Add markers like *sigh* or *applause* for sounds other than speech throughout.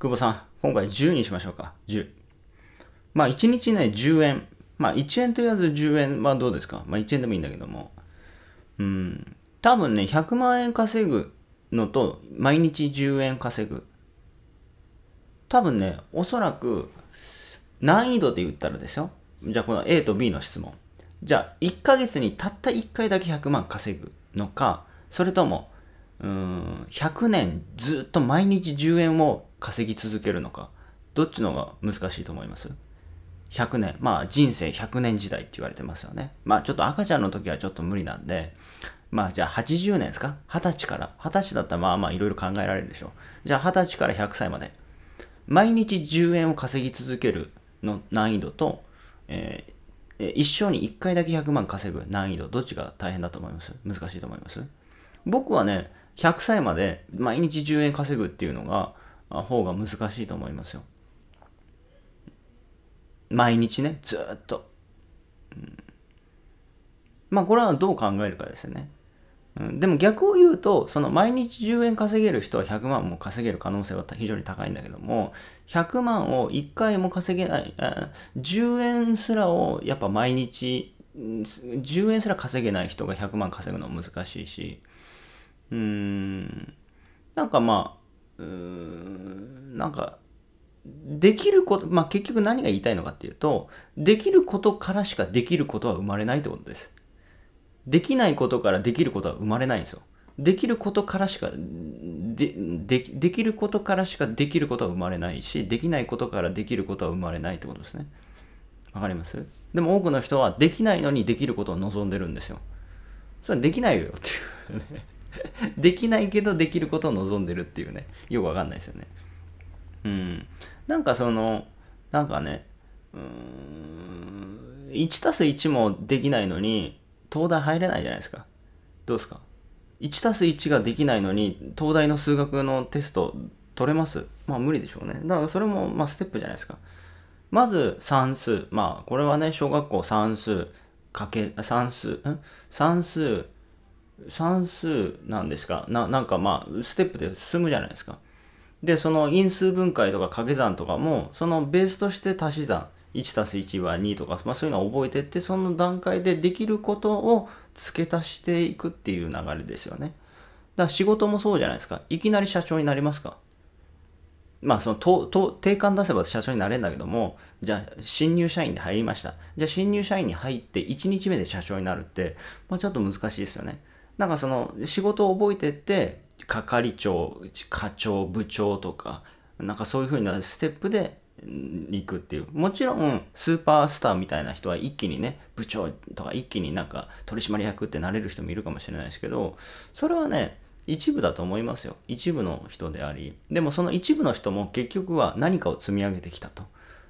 久保さん、今回10にしましょうか。10。まあ1日ね、10円。まあ1円とりあえず10円はどうですかまあ1円でもいいんだけども。うん。多分ね、100万円稼ぐのと、毎日10円稼ぐ。多分ね、おそらく、難易度で言ったらですよ。じゃあこの A と B の質問。じゃあ1ヶ月にたった1回だけ100万稼ぐのか、それとも、うん、100年ずっと毎日10円を稼ぎ続けるのか、どっちの方が難しいと思います ?100 年、まあ人生100年時代って言われてますよね。まあちょっと赤ちゃんの時はちょっと無理なんで、まあじゃあ80年ですか ?20 歳から。20歳だったらまあまあいろいろ考えられるでしょう。じゃあ20歳から100歳まで。毎日10円を稼ぎ続けるの難易度と、えー一生に1回だけ100万稼ぐ難易度、どっちが大変だと思います難しいと思います僕はね、100歳まで毎日10円稼ぐっていうのが、方が難しいと思いますよ。毎日ね、ずっと。うん、まあこれはどう考えるかですよね。うん、でも逆を言うと、その毎日10円稼げる人は100万も稼げる可能性は非常に高いんだけども、100万を1回も稼げない、10円すらをやっぱ毎日、10円すら稼げない人が100万稼ぐのは難しいし、うーん、なんかまあ、うーん、なんか、できること、まあ、結局何が言いたいのかっていうと、できることからしかできることは生まれないってことです。できないことからできることは生まれないんですよ。できることからしかででできることからしかできることは生まれないしできないことからできることは生まれないってことですねわかりますでも多くの人はできないのにできることを望んでるんですよそれはできないよっていうね *laughs* できないけどできることを望んでるっていうねよくわかんないですよねうんなんかそのなんかねうん1たす1もできないのに東大入れないじゃないですかどうですか1たす1ができないのに東大の数学のテスト取れますまあ無理でしょうねだからそれもまあステップじゃないですかまず算数まあこれはね小学校算数かけ算数ん算数算数なんですかななんかまあステップで進むじゃないですか。でその因数分解とか掛け算とかもそのベースとして足し算 1+1 は2とか、まあ、そういうのを覚えてってその段階でできることを付け足していくっていう流れですよね。だから仕事もそうじゃないですか。いきなり社長になりますかまあそのとと定款出せば社長になれるんだけどもじゃあ新入社員で入りましたじゃあ新入社員に入って1日目で社長になるって、まあ、ちょっと難しいですよねなんかその仕事を覚えてって係長課長部長とかなんかそういう風なステップで行くっていうもちろんスーパースターみたいな人は一気にね部長とか一気になんか取締役ってなれる人もいるかもしれないですけどそれはね一部だと思いますよ一部の人でありでもその一部の人も結局は何かを積み上げてきたと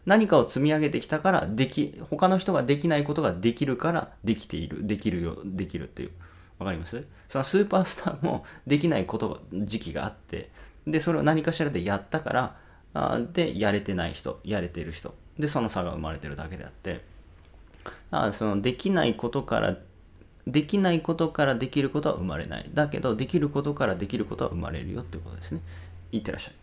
何かを積み上げてきたからでき他の人ができないことができるからできているできるよできるっていうわかりますそのスーパースターもできないこと時期があって、で、それを何かしらでやったから、あで、やれてない人、やれてる人、で、その差が生まれてるだけであって、あそのできないことから、できないことからできることは生まれない。だけど、できることからできることは生まれるよってことですね。いってらっしゃい。